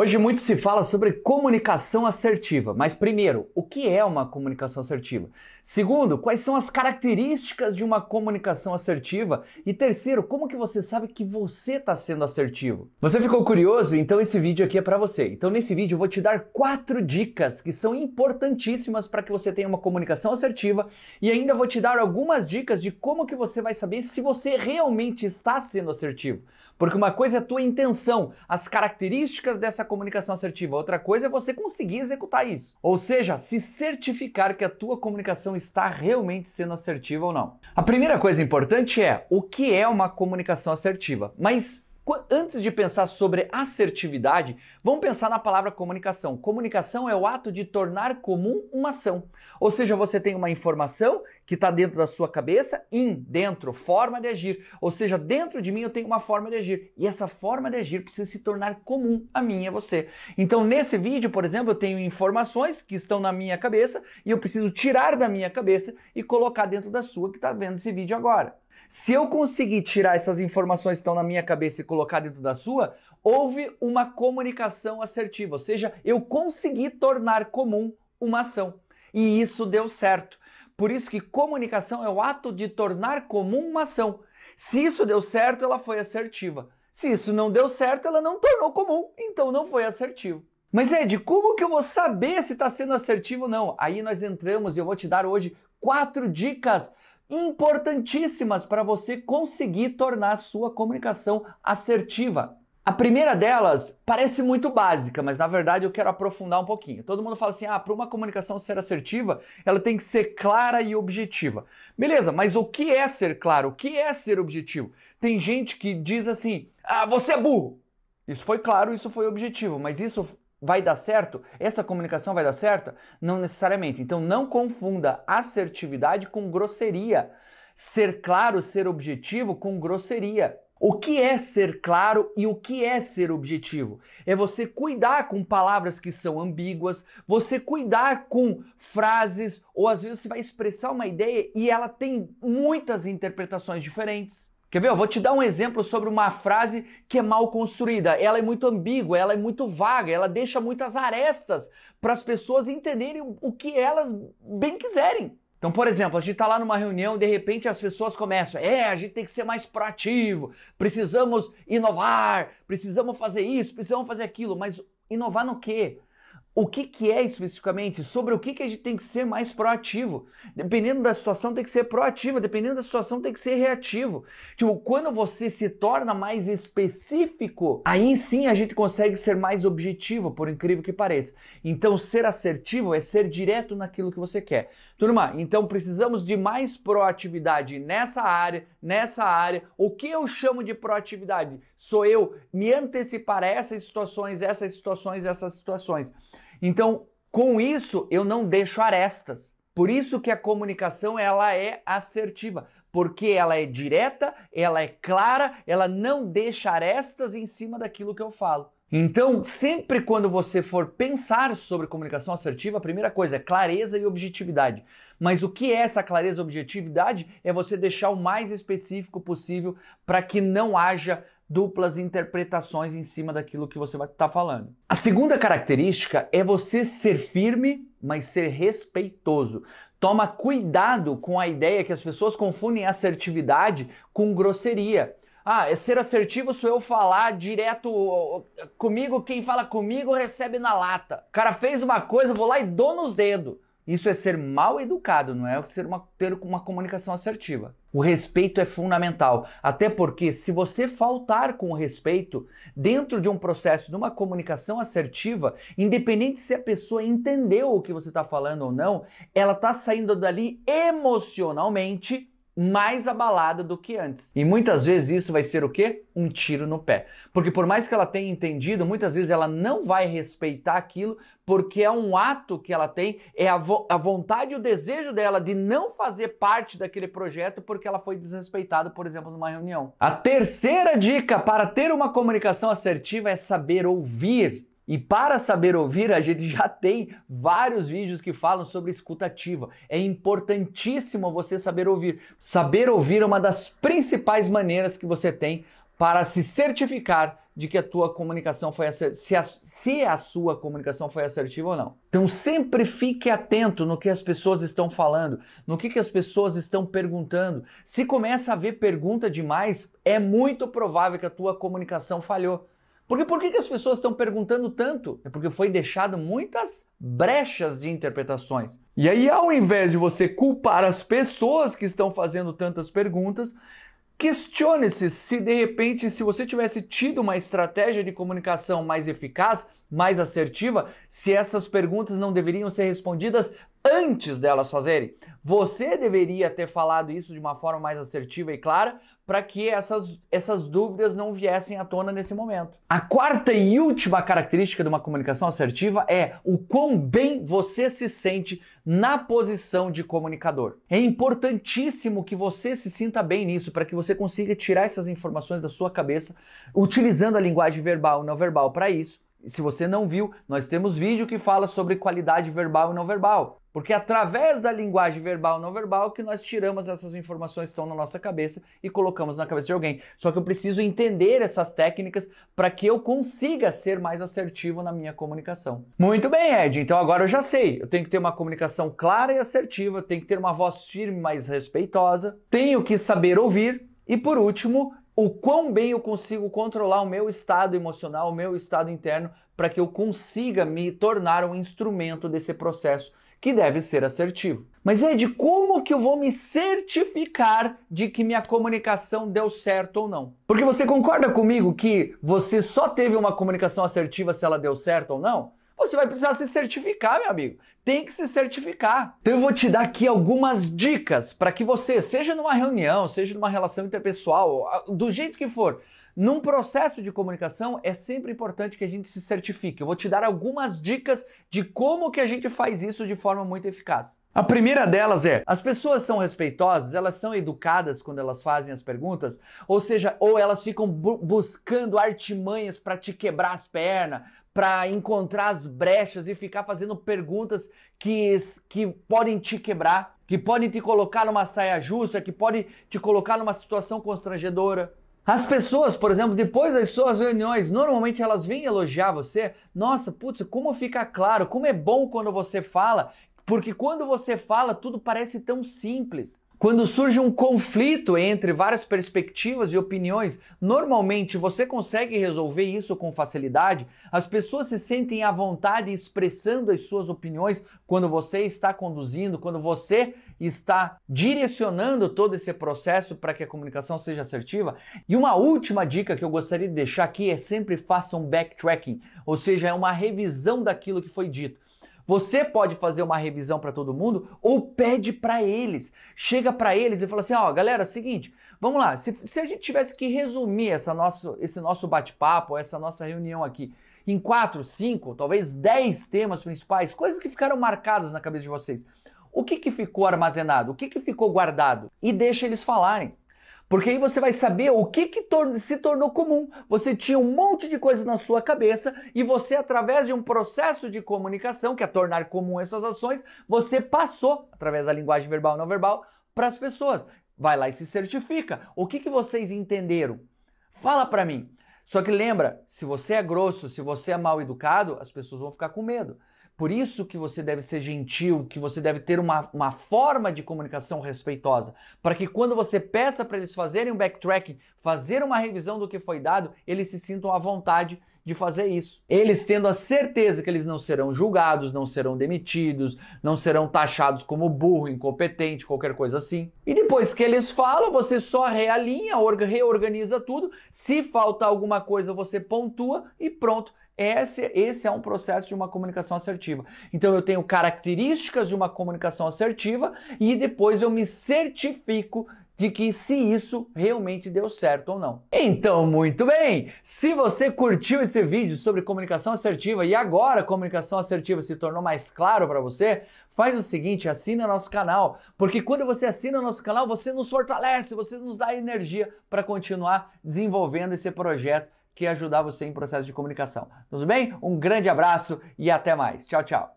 Hoje muito se fala sobre comunicação assertiva, mas primeiro, o que é uma comunicação assertiva? Segundo, quais são as características de uma comunicação assertiva? E terceiro, como que você sabe que você está sendo assertivo? Você ficou curioso? Então esse vídeo aqui é para você. Então nesse vídeo eu vou te dar quatro dicas que são importantíssimas para que você tenha uma comunicação assertiva e ainda vou te dar algumas dicas de como que você vai saber se você realmente está sendo assertivo. Porque uma coisa é a tua intenção, as características dessa comunicação assertiva, outra coisa é você conseguir executar isso. Ou seja, se certificar que a tua comunicação está realmente sendo assertiva ou não. A primeira coisa importante é o que é uma comunicação assertiva. Mas Antes de pensar sobre assertividade, vamos pensar na palavra comunicação. Comunicação é o ato de tornar comum uma ação. Ou seja, você tem uma informação que está dentro da sua cabeça, Em dentro, forma de agir. Ou seja, dentro de mim eu tenho uma forma de agir. E essa forma de agir precisa se tornar comum a mim e a você. Então, nesse vídeo, por exemplo, eu tenho informações que estão na minha cabeça e eu preciso tirar da minha cabeça e colocar dentro da sua que está vendo esse vídeo agora. Se eu conseguir tirar essas informações que estão na minha cabeça e colocar dentro da sua, houve uma comunicação assertiva, ou seja, eu consegui tornar comum uma ação. E isso deu certo. Por isso que comunicação é o ato de tornar comum uma ação. Se isso deu certo, ela foi assertiva. Se isso não deu certo, ela não tornou comum, então não foi assertivo. Mas Ed, como que eu vou saber se está sendo assertivo ou não? Aí nós entramos e eu vou te dar hoje quatro dicas importantíssimas para você conseguir tornar a sua comunicação assertiva. A primeira delas parece muito básica, mas na verdade eu quero aprofundar um pouquinho. Todo mundo fala assim: ah, para uma comunicação ser assertiva, ela tem que ser clara e objetiva. Beleza, mas o que é ser claro? O que é ser objetivo? Tem gente que diz assim: ah, você é burro. Isso foi claro, isso foi objetivo, mas isso Vai dar certo? Essa comunicação vai dar certo? Não necessariamente. Então não confunda assertividade com grosseria. Ser claro, ser objetivo com grosseria. O que é ser claro e o que é ser objetivo? É você cuidar com palavras que são ambíguas, você cuidar com frases, ou às vezes você vai expressar uma ideia e ela tem muitas interpretações diferentes. Quer ver? Eu vou te dar um exemplo sobre uma frase que é mal construída. Ela é muito ambígua, ela é muito vaga, ela deixa muitas arestas para as pessoas entenderem o que elas bem quiserem. Então, por exemplo, a gente está lá numa reunião e de repente as pessoas começam: é, a gente tem que ser mais proativo, precisamos inovar, precisamos fazer isso, precisamos fazer aquilo. Mas inovar no quê? o que, que é especificamente, sobre o que, que a gente tem que ser mais proativo. Dependendo da situação, tem que ser proativo, dependendo da situação, tem que ser reativo. Tipo, quando você se torna mais específico, aí sim a gente consegue ser mais objetivo, por incrível que pareça. Então, ser assertivo é ser direto naquilo que você quer. Turma, então precisamos de mais proatividade nessa área, nessa área. O que eu chamo de proatividade? Sou eu me antecipar a essas situações, essas situações, essas situações. Então, com isso, eu não deixo arestas. Por isso que a comunicação ela é assertiva, porque ela é direta, ela é clara, ela não deixa arestas em cima daquilo que eu falo. Então, sempre quando você for pensar sobre comunicação assertiva, a primeira coisa é clareza e objetividade. Mas o que é essa clareza e objetividade? É você deixar o mais específico possível para que não haja duplas interpretações em cima daquilo que você vai tá estar falando. A segunda característica é você ser firme, mas ser respeitoso. Toma cuidado com a ideia que as pessoas confundem assertividade com grosseria. Ah, é ser assertivo sou eu falar direto comigo, quem fala comigo recebe na lata. O cara fez uma coisa, eu vou lá e dou nos dedos. Isso é ser mal educado, não é ser uma, ter uma comunicação assertiva. O respeito é fundamental, até porque se você faltar com o respeito dentro de um processo de uma comunicação assertiva, independente se a pessoa entendeu o que você está falando ou não, ela está saindo dali emocionalmente mais abalada do que antes. E muitas vezes isso vai ser o quê? Um tiro no pé. Porque por mais que ela tenha entendido, muitas vezes ela não vai respeitar aquilo porque é um ato que ela tem, é a, vo a vontade e o desejo dela de não fazer parte daquele projeto porque ela foi desrespeitada, por exemplo, numa reunião. A terceira dica para ter uma comunicação assertiva é saber ouvir. E para saber ouvir, a gente já tem vários vídeos que falam sobre escutativa. É importantíssimo você saber ouvir. Saber ouvir é uma das principais maneiras que você tem para se certificar de que a tua comunicação foi se a, se a sua comunicação foi assertiva ou não. Então sempre fique atento no que as pessoas estão falando, no que, que as pessoas estão perguntando. Se começa a ver pergunta demais, é muito provável que a tua comunicação falhou. Porque por que, que as pessoas estão perguntando tanto? É porque foi deixado muitas brechas de interpretações. E aí, ao invés de você culpar as pessoas que estão fazendo tantas perguntas, Questione-se se de repente, se você tivesse tido uma estratégia de comunicação mais eficaz, mais assertiva, se essas perguntas não deveriam ser respondidas antes delas fazerem. Você deveria ter falado isso de uma forma mais assertiva e clara, para que essas, essas dúvidas não viessem à tona nesse momento. A quarta e última característica de uma comunicação assertiva é o quão bem você se sente na posição de comunicador. É importantíssimo que você se sinta bem nisso para que você consiga tirar essas informações da sua cabeça utilizando a linguagem verbal e não verbal para isso. se você não viu, nós temos vídeo que fala sobre qualidade verbal e não verbal. Porque através da linguagem verbal e não verbal que nós tiramos essas informações que estão na nossa cabeça e colocamos na cabeça de alguém. Só que eu preciso entender essas técnicas para que eu consiga ser mais assertivo na minha comunicação. Muito bem, Ed. Então agora eu já sei. Eu tenho que ter uma comunicação clara e assertiva, tenho que ter uma voz firme, mais respeitosa, tenho que saber ouvir e por último, o quão bem eu consigo controlar o meu estado emocional, o meu estado interno, para que eu consiga me tornar um instrumento desse processo que deve ser assertivo. Mas é de como que eu vou me certificar de que minha comunicação deu certo ou não? Porque você concorda comigo que você só teve uma comunicação assertiva se ela deu certo ou não? você vai precisar se certificar, meu amigo. Tem que se certificar. Então eu vou te dar aqui algumas dicas para que você, seja numa reunião, seja numa relação interpessoal, do jeito que for, num processo de comunicação é sempre importante que a gente se certifique. Eu vou te dar algumas dicas de como que a gente faz isso de forma muito eficaz. A primeira delas é: as pessoas são respeitosas, elas são educadas quando elas fazem as perguntas, ou seja, ou elas ficam bu buscando artimanhas para te quebrar as pernas, para encontrar as brechas e ficar fazendo perguntas que, que podem te quebrar, que podem te colocar numa saia justa, que podem te colocar numa situação constrangedora. As pessoas, por exemplo, depois das suas reuniões, normalmente elas vêm elogiar você. Nossa, putz, como fica claro, como é bom quando você fala, porque quando você fala, tudo parece tão simples. Quando surge um conflito entre várias perspectivas e opiniões, normalmente você consegue resolver isso com facilidade. As pessoas se sentem à vontade expressando as suas opiniões quando você está conduzindo, quando você está direcionando todo esse processo para que a comunicação seja assertiva. E uma última dica que eu gostaria de deixar aqui é sempre faça um backtracking, ou seja, é uma revisão daquilo que foi dito. Você pode fazer uma revisão para todo mundo ou pede para eles. Chega para eles e fala assim: ó, oh, galera, é seguinte, vamos lá. Se, se, a gente tivesse que resumir essa nosso, esse nosso bate-papo, essa nossa reunião aqui, em quatro, cinco, talvez dez temas principais, coisas que ficaram marcadas na cabeça de vocês. O que, que ficou armazenado? O que, que ficou guardado? E deixa eles falarem. Porque aí você vai saber o que, que tor se tornou comum. Você tinha um monte de coisas na sua cabeça e você, através de um processo de comunicação, que é tornar comum essas ações, você passou, através da linguagem verbal e não verbal, para as pessoas. Vai lá e se certifica. O que, que vocês entenderam? Fala para mim. Só que lembra, se você é grosso, se você é mal educado, as pessoas vão ficar com medo. Por isso que você deve ser gentil, que você deve ter uma, uma forma de comunicação respeitosa, para que quando você peça para eles fazerem um backtracking, fazer uma revisão do que foi dado, eles se sintam à vontade de fazer isso. Eles tendo a certeza que eles não serão julgados, não serão demitidos, não serão taxados como burro, incompetente, qualquer coisa assim. E depois que eles falam, você só realinha, reorganiza tudo. Se falta alguma coisa, você pontua e pronto esse, esse é um processo de uma comunicação assertiva. Então eu tenho características de uma comunicação assertiva e depois eu me certifico de que se isso realmente deu certo ou não. Então, muito bem! Se você curtiu esse vídeo sobre comunicação assertiva e agora a comunicação assertiva se tornou mais claro para você, faz o seguinte, assina nosso canal, porque quando você assina nosso canal, você nos fortalece, você nos dá energia para continuar desenvolvendo esse projeto que ajudar você em processo de comunicação. Tudo bem? Um grande abraço e até mais. Tchau, tchau.